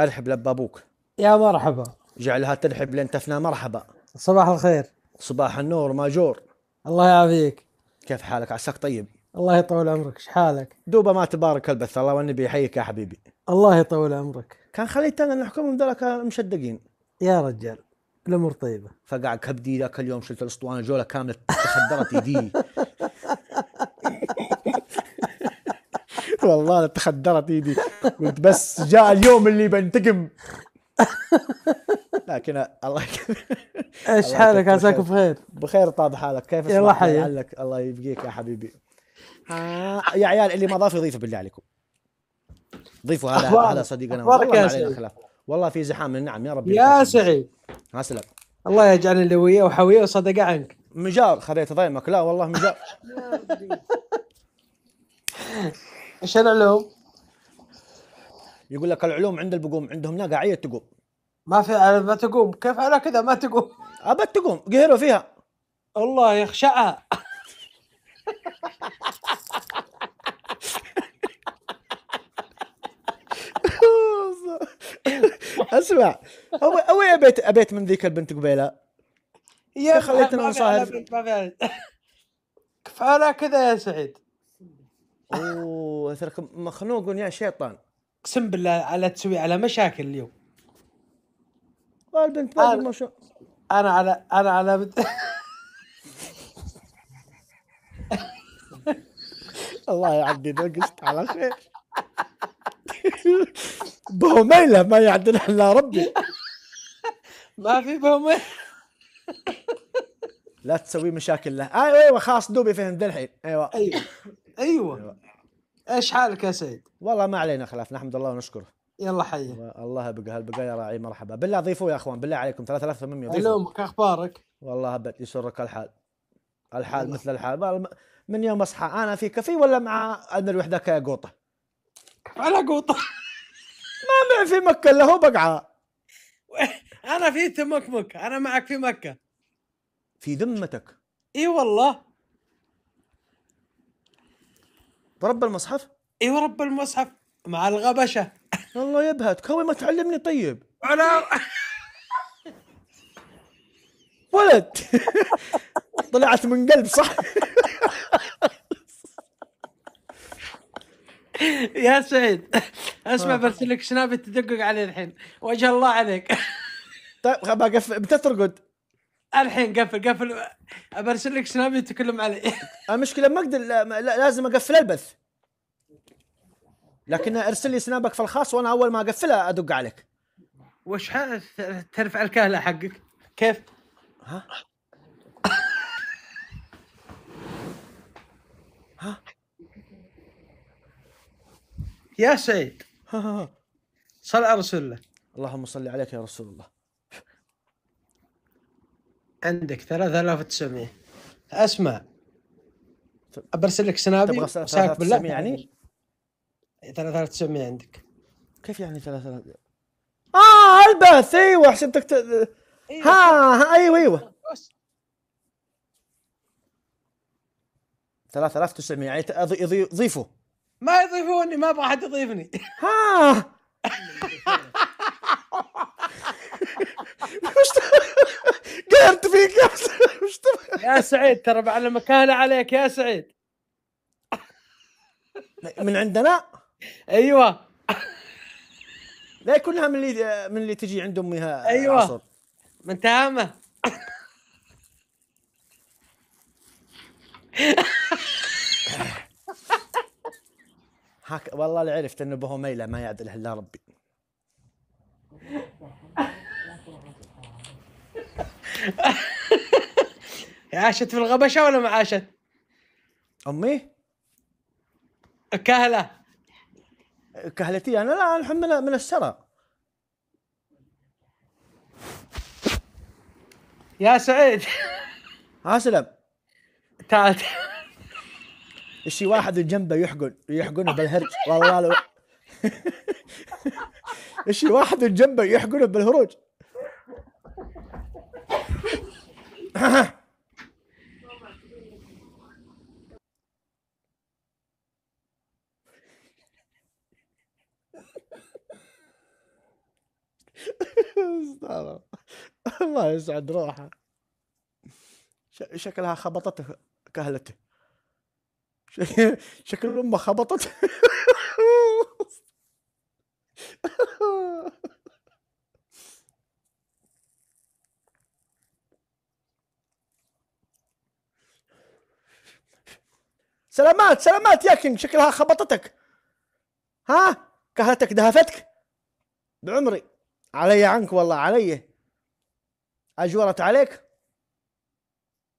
ارحب لبابوك يا مرحبا جعلها ترحب لين تفنى مرحبا صباح الخير صباح النور ماجور الله يعافيك كيف حالك عساك طيب الله يطول عمرك ايش حالك دوبه ما تبارك البث الله والنبي يحييك يا حبيبي الله يطول عمرك كان خليتنا نحكمهم ذلك مشدقين يا رجال الامور طيبه فقع كبدي ذاك اليوم شلت الاسطوانه جوله كامله تخدرت يدي والله تخدرت ايدي قلت بس جاء اليوم اللي بنتقم لكن الله ايش حالك عساك بخير بخير طاب حالك كيف الله يحييك الله يبقيك يا حبيبي آه، يا عيال اللي ما ضاف يضيفه بالله عليكم ضيفوا هذا هذا صديقنا والله, والله في زحام من النعم يا رب يا سعيد اسلم الله يجعلنا اللي وياه وحويه وصدقه عنك مجار خذيت ضيمك لا والله مجار ايش العلوم؟ يقول لك العلوم عند البقوم عندهم ناقه عيه تقوم ما في ما تقوم كيف على كذا ما تقوم ابد تقوم قهروا فيها الله يخشعها اسمع هو هو ابيت ابيت من ذيك البنت قبيله يا خليتنا نصاهر ما فعلت كفانا كذا يا سعيد اوه ترك مخنوق يا شيطان اقسم بالله على تسوي على مشاكل اليوم والبنت أنا... ما شو انا على انا على بنت... الله يعدي نقصت على خير بهميله ما يعدلها الا ربي ما في بهميله لا تسوي مشاكل له آه ايوه خلاص دوبي فهمت الحين ايوه ايوه ايوه ايش حالك يا سيد؟ والله ما علينا خلاف نحمد الله ونشكره يلا حي الله يبقى هالبقى يا راعي مرحبا بالله ضيفوا يا اخوان بالله عليكم 3800 ضيفوا علومك اخبارك والله ابد يسرك الحال الحال مثل الحال من يوم اصحى انا في كفي ولا مع الوحده كيا قوطه؟ على قوطه ما معي في مكه الا هو بقعه انا في تمكمك انا معك في مكه في ذمتك اي والله رب المصحف؟ ايوه رب المصحف مع الغبشه الله يبهت كوي ما تعلمني طيب انا ولد طلعت من قلب صح يا سعيد اسمع آه. برسل لك سنابي تدقق عليه الحين وجه الله عليك طيب بقفل بترقد الحين قفل قفل ابرسل لك سناب يتكلم علي المشكله ما اقدر لازم اقفل البث لكن ارسل لي سنابك في الخاص وانا اول ما اقفلها ادق عليك وش ترفع الكهله حقك كيف؟ ها؟ ها؟ يا سعيد صل ارسل له اللهم صل عليك يا رسول الله عندك 3900 اسمع برسل لك سنابي تبغى بالله يعني 3900 عندك كيف يعني 3900 اه البث ايوه حسبتك ت... إيه. ها ايوه ايوه 3900 يعني ضيفوا ما يضيفوني ما ابغى احد يضيفني ها يا سعيد ترى على مكانه عليك يا سعيد من عندنا ايوه لا كلها من اللي من اللي تجي عند امها ايوه عصر. من تهامه هاك والله اللي عرفت انه بهو ميله ما يعدلها الا ربي عاشت في الغبشه ولا ما عاشت؟ امي؟ كهله كهلتي انا لا الحين من من السرى يا سعيد ها سلم تعال الشي واحد جنبه يحقن يحقن بالهرج والله لو الشي واحد جنبه يحقن بالهروج مسطره الله يسعد روحه شكلها خبطته كهلته شكل امه خبطت سلامات سلامات يا كينج شكلها خبطتك ها كهلتك دهفتك بعمري علي عنك والله علي أجورت عليك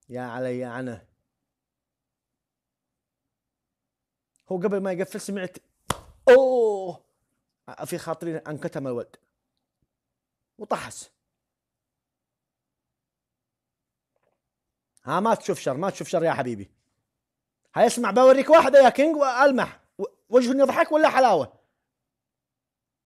يا علي عنه هو قبل ما يقفل سمعت أوه في خاطري انكتم الولد وطحس ها ما تشوف شر ما تشوف شر يا حبيبي هيسمع بوريك واحدة يا كينج وألمح وجهه يضحك ولا حلاوة